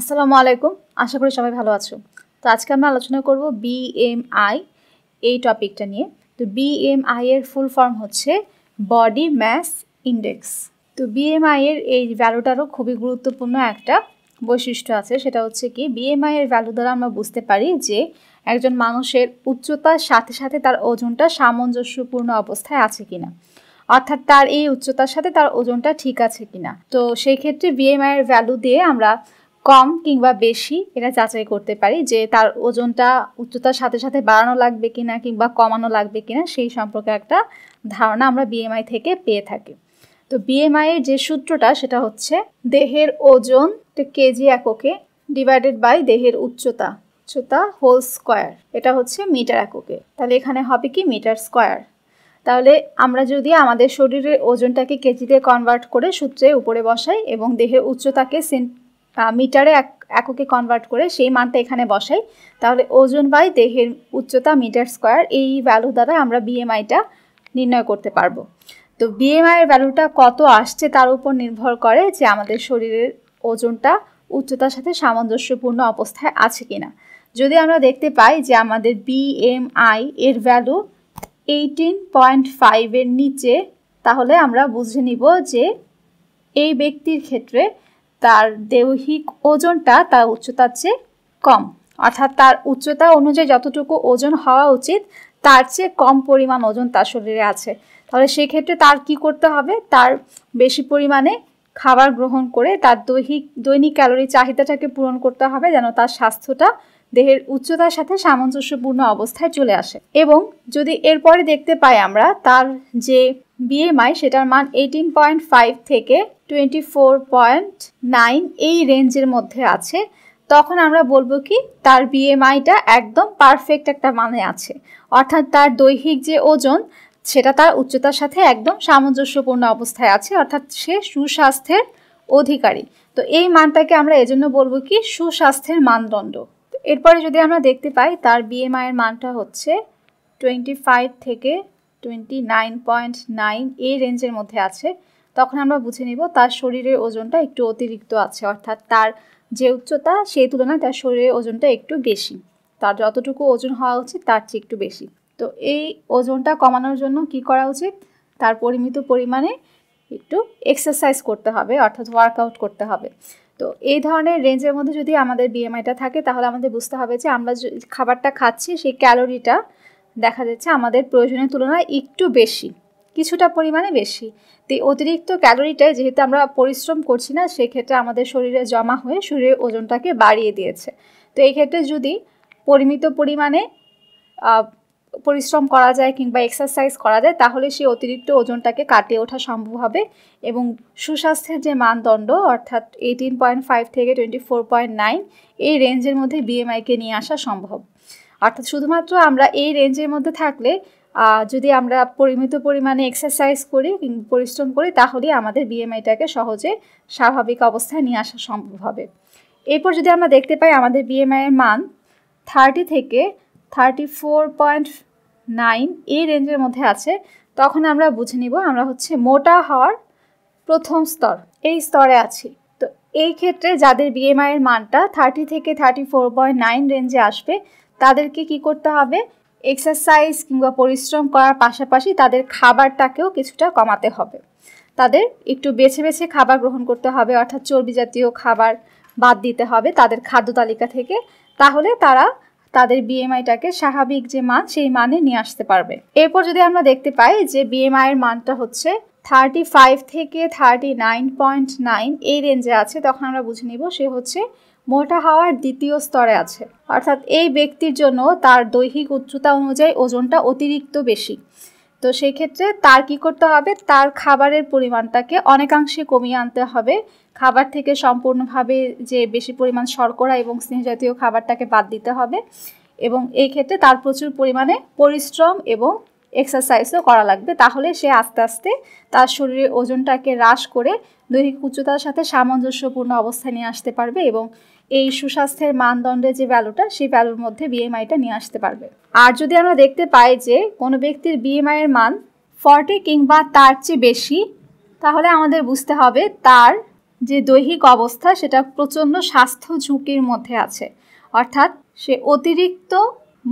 আসসালামু আলাইকুম আশা করি সবাই ভালো আছো তো আজকে আমরা আলোচনা করব বিএমআই এই টপিকটা নিয়ে তো বিএমআই এর ফুল ফর্ম হচ্ছে বডি ম্যাস ইন্ডেক্স তো বিএমআই এর এই ভ্যালুটারও খুবই গুরুত্বপূর্ণ একটা বৈশিষ্ট্য আছে সেটা হচ্ছে কি বিএমআই এর ভ্যালু দ্বারা আমরা বুঝতে পারি যে একজন মানুষের উচ্চতার সাথে সাথে তার ওজনটা সামঞ্জস্যপূর্ণ অবস্থায় আছে কিনা অর্থাৎ তার এই উচ্চতার সাথে তার ওজনটা ঠিক আছে কিনা তো সেই ক্ষেত্রে বিএমআই এর ভ্যালু দিয়ে আমরা কম কিংবা বেশি এটা যাচাই করতে পারি যে তার ওজনটা উচ্চতার সাথে সাথে বাড়ানো লাগবে কিনা কিংবা কমানো লাগবে কিনা সেই সম্পর্কে একটা ধারণা আমরা বিএমআই থেকে পেয়ে থাকি তো বিএমআই এর যে সূত্রটা সেটা হচ্ছে দেহের ওজন কেজি এককে ডিভাইডেড বাই দেহের উচ্চতা উচ্চতা হোল স্কোয়ার এটা হচ্ছে মিটার এককে তাহলে এখানে হবে কি মিটার স্কোয়ার তাহলে আমরা যদি আমাদের শরীরের ওজনটাকে কেজিতে কনভার্ট করে সূত্রে উপরে বসাই এবং দেহের উচ্চতাকে মিটারে এককে কনভার্ট করে সেই মানটা এখানে বসাই তাহলে ওজন বাই দেহের উচ্চতা মিটার স্কোয়ার এই ভ্যালু দ্বারা আমরা বিএমআইটা নির্ণয় করতে পারবো তো বিএমআইয়ের ভ্যালুটা কত আসছে তার উপর নির্ভর করে যে আমাদের শরীরের ওজনটা উচ্চতার সাথে সামঞ্জস্যপূর্ণ অবস্থায় আছে কিনা যদি আমরা দেখতে পাই যে আমাদের বিএমআই এর ভ্যালু এইটিন পয়েন্ট ফাইভের নিচে তাহলে আমরা বুঝে নিব যে এই ব্যক্তির ক্ষেত্রে তার দৈহিক ওজনটা তার উচ্চতার চেয়ে কম অর্থাৎ তার উচ্চতা অনুযায়ী যতটুকু ওজন হওয়া উচিত তার চেয়ে কম পরিমাণ ওজন তার শরীরে আছে তাহলে সেক্ষেত্রে তার কি করতে হবে তার বেশি পরিমাণে খাবার গ্রহণ করে তার দৈহিক দৈনিক ক্যালোরি চাহিদাটাকে পূরণ করতে হবে যেন তার স্বাস্থ্যটা দেহের উচ্চতার সাথে সামঞ্জস্যপূর্ণ অবস্থায় চলে আসে এবং যদি এরপরে দেখতে পাই আমরা তার যে বিএমআই সেটার মান এইটিন পয়েন্ট ফাইভ থেকে টোয়েন্টি ফোর পয়েন্ট নাইন এই রেঞ্জের মধ্যে আছে তখন আমরা বলবো কি তার বিএমআইটা একদম পারফেক্ট একটা মানে আছে অর্থাৎ তার দৈহিক যে ওজন সেটা তার উচ্চতার সাথে একদম সামঞ্জস্যপূর্ণ অবস্থায় আছে অর্থাৎ সে সুস্বাস্থ্যের অধিকারী তো এই মানটাকে আমরা এজন্য বলবো কি সুস্বাস্থ্যের মানদণ্ড এরপরে যদি আমরা দেখতে পাই তার বিএমআইয়ের মানটা হচ্ছে টোয়েন্টি ফাইভ থেকে টোয়েন্টি নাইন পয়েন্ট নাইন এই রেঞ্জের মধ্যে আছে তখন আমরা বুঝে নিব তার শরীরের ওজনটা একটু অতিরিক্ত আছে অর্থাৎ তার যে উচ্চতা সেই তুলনায় তার শরীরের ওজনটা একটু বেশি তার যতটুকু ওজন হওয়া উচিত তার চেয়ে একটু বেশি তো এই ওজনটা কমানোর জন্য কি করা উচিত তার পরিমিত পরিমাণে একটু এক্সারসাইজ করতে হবে অর্থাৎ ওয়ার্কআউট করতে হবে তো এই ধরনের রেঞ্জের মধ্যে যদি আমাদের বিএমআইটা থাকে তাহলে আমাদের বুঝতে হবে যে আমরা খাবারটা খাচ্ছি সেই ক্যালোরিটা দেখা যাচ্ছে আমাদের প্রয়োজনের তুলনায় একটু বেশি কিছুটা পরিমাণে বেশি তো অতিরিক্ত ক্যালোরিটাই যেহেতু আমরা পরিশ্রম করছি না সেক্ষেত্রে আমাদের শরীরে জমা হয়ে শরীরের ওজনটাকে বাড়িয়ে দিয়েছে তো এই ক্ষেত্রে যদি পরিমিত পরিমাণে পরিশ্রম করা যায় কিংবা এক্সারসাইজ করা যায় তাহলে সেই অতিরিক্ত ওজনটাকে কাটিয়ে ওঠা সম্ভব হবে এবং সুস্বাস্থ্যের যে মানদণ্ড অর্থাৎ এইটিন পয়েন্ট ফাইভ থেকে টোয়েন্টি ফোর পয়েন্ট নাইন এই রেঞ্জের মধ্যে বিএমআইকে নিয়ে আসা সম্ভব অর্থাৎ শুধুমাত্র আমরা এই রেঞ্জের মধ্যে থাকলে যদি আমরা পরিমিত পরিমাণে এক্সারসাইজ করি পরিশ্রম করি তাহলে আমাদের বিএমআইটাকে সহজে স্বাভাবিক অবস্থায় নিয়ে আসা সম্ভব হবে এরপর যদি আমরা দেখতে পাই আমাদের এর মান থার্টি থেকে থার্টি ফোর পয়েন্ট নাইন এই রেঞ্জের মধ্যে আছে তখন আমরা বুঝে নিব আমরা হচ্ছে মোটা হওয়ার প্রথম স্তর এই স্তরে আছি তো এই ক্ষেত্রে যাদের এর মানটা থার্টি থেকে থার্টি ফোর পয়েন্ট নাইন রেঞ্জে আসবে তাদেরকে কি করতে হবে এক্সারসাইজ কিংবা পরিশ্রম করার পাশাপাশি তাদের খাবারটাকেও কিছুটা কমাতে হবে তাদের একটু বেছে বেছে খাবার গ্রহণ করতে হবে অর্থাৎ চর্বি জাতীয় খাবার বাদ দিতে হবে তাদের খাদ্য তালিকা থেকে তাহলে তারা তাদের বিএমআইটাকে স্বাভাবিক যে মান সেই মানে নিয়ে আসতে পারবে এরপর যদি আমরা দেখতে পাই যে বিএমআই এর মানটা হচ্ছে থার্টি ফাইভ থেকে থার্টি নাইন পয়েন্ট নাইন এই রেঞ্জে আছে তখন আমরা বুঝে নিব সে হচ্ছে মোটা হাওয়ার দ্বিতীয় স্তরে আছে অর্থাৎ এই ব্যক্তির জন্য তার দৈহিক উচ্চতা অনুযায়ী ওজনটা অতিরিক্ত বেশি তো সেই ক্ষেত্রে তার কি করতে হবে তার খাবারের পরিমাণটাকে অনেকাংশে কমিয়ে আনতে হবে খাবার থেকে সম্পূর্ণভাবে যে বেশি পরিমাণ শর্করা এবং স্নেহ জাতীয় খাবারটাকে বাদ দিতে হবে এবং এই ক্ষেত্রে তার প্রচুর পরিমাণে পরিশ্রম এবং এক্সারসাইজও করা লাগবে তাহলে সে আস্তে আস্তে তার শরীরের ওজনটাকে হ্রাস করে দৈহিক উচ্চতার সাথে সামঞ্জস্যপূর্ণ অবস্থায় নিয়ে আসতে পারবে এবং এই সুস্বাস্থ্যের মানদণ্ডের যে ভ্যালুটা সেই ভ্যালুর মধ্যে বিএমআইটা নিয়ে আসতে পারবে আর যদি আমরা দেখতে পাই যে কোনো ব্যক্তির বিএমআই এর মান ফর্টি কিংবা তার চেয়ে বেশি তাহলে আমাদের বুঝতে হবে তার যে দৈহিক অবস্থা সেটা প্রচণ্ড স্বাস্থ্য ঝুঁকির মধ্যে আছে অর্থাৎ সে অতিরিক্ত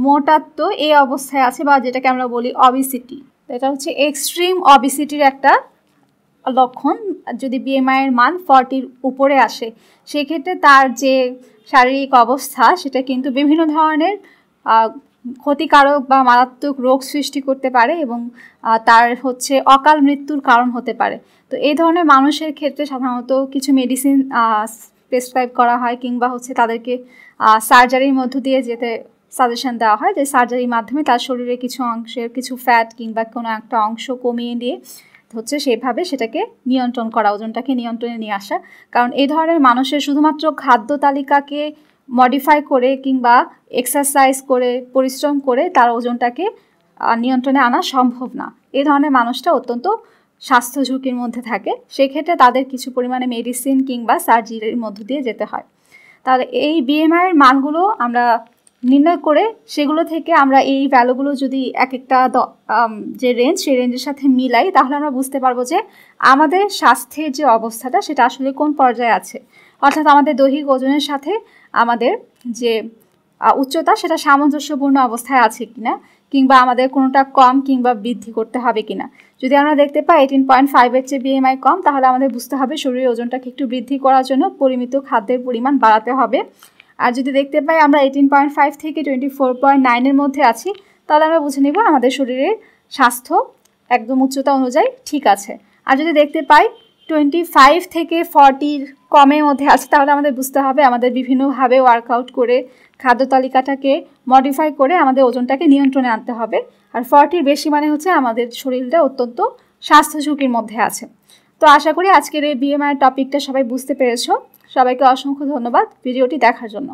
মোটাত্ব এই অবস্থায় আছে বা যেটাকে আমরা বলি অবিসিটি এটা হচ্ছে এক্সট্রিম অবিসিটির একটা লক্ষণ যদি বিএমআইয়ের মান ফর্টির উপরে আসে সেক্ষেত্রে তার যে শারীরিক অবস্থা সেটা কিন্তু বিভিন্ন ধরনের ক্ষতিকারক বা মারাত্মক রোগ সৃষ্টি করতে পারে এবং তার হচ্ছে অকাল মৃত্যুর কারণ হতে পারে তো এই ধরনের মানুষের ক্ষেত্রে সাধারণত কিছু মেডিসিন প্রেসক্রাইব করা হয় কিংবা হচ্ছে তাদেরকে সার্জারির মধ্য দিয়ে যেতে সাজেশন দেওয়া হয় যে সার্জারির মাধ্যমে তার শরীরে কিছু অংশের কিছু ফ্যাট কিংবা কোনো একটা অংশ কমিয়ে দিয়ে হচ্ছে সেভাবে সেটাকে নিয়ন্ত্রণ করা ওজনটাকে নিয়ন্ত্রণে নিয়ে আসা কারণ এই ধরনের মানুষের শুধুমাত্র খাদ্য তালিকাকে মডিফাই করে কিংবা এক্সারসাইজ করে পরিশ্রম করে তার ওজনটাকে নিয়ন্ত্রণে আনা সম্ভব না এ ধরনের মানুষটা অত্যন্ত স্বাস্থ্য ঝুঁকির মধ্যে থাকে সেক্ষেত্রে তাদের কিছু পরিমাণে মেডিসিন কিংবা সার্জারির মধ্য দিয়ে যেতে হয় তাহলে এই বিএমআইয়ের মানগুলো আমরা নির্ণয় করে সেগুলো থেকে আমরা এই ভ্যালুগুলো যদি এক একটা যে রেঞ্জ সেই রেঞ্জের সাথে মিলাই তাহলে আমরা বুঝতে পারবো যে আমাদের স্বাস্থ্যের যে অবস্থাটা সেটা আসলে কোন পর্যায়ে আছে অর্থাৎ আমাদের দৈহিক ওজনের সাথে আমাদের যে উচ্চতা সেটা সামঞ্জস্যপূর্ণ অবস্থায় আছে কিনা কিংবা আমাদের কোনোটা কম কিংবা বৃদ্ধি করতে হবে কিনা যদি আমরা দেখতে পাই এইটিন পয়েন্ট ফাইভের চেয়ে বিএমআই কম তাহলে আমাদের বুঝতে হবে শরীরের ওজনটাকে একটু বৃদ্ধি করার জন্য পরিমিত খাদ্যের পরিমাণ বাড়াতে হবে আর যদি দেখতে পাই আমরা এইটিন পয়েন্ট ফাইভ থেকে টোয়েন্টি ফোর পয়েন্ট নাইনের মধ্যে আছি তাহলে আমরা বুঝে নেব আমাদের শরীরের স্বাস্থ্য একদম উচ্চতা অনুযায়ী ঠিক আছে আর যদি দেখতে পাই টোয়েন্টি ফাইভ থেকে ফর্টির কমের মধ্যে আছে তাহলে আমাদের বুঝতে হবে আমাদের বিভিন্নভাবে ওয়ার্কআউট করে খাদ্য তালিকাটাকে মডিফাই করে আমাদের ওজনটাকে নিয়ন্ত্রণে আনতে হবে আর ফর্টির বেশি মানে হচ্ছে আমাদের শরীরটা অত্যন্ত স্বাস্থ্য ঝুঁকির মধ্যে আছে তো আশা করি আজকের এই বিএমআই টপিকটা সবাই বুঝতে পেরেছো সবাইকে অসংখ্য ধন্যবাদ ভিডিওটি দেখার জন্য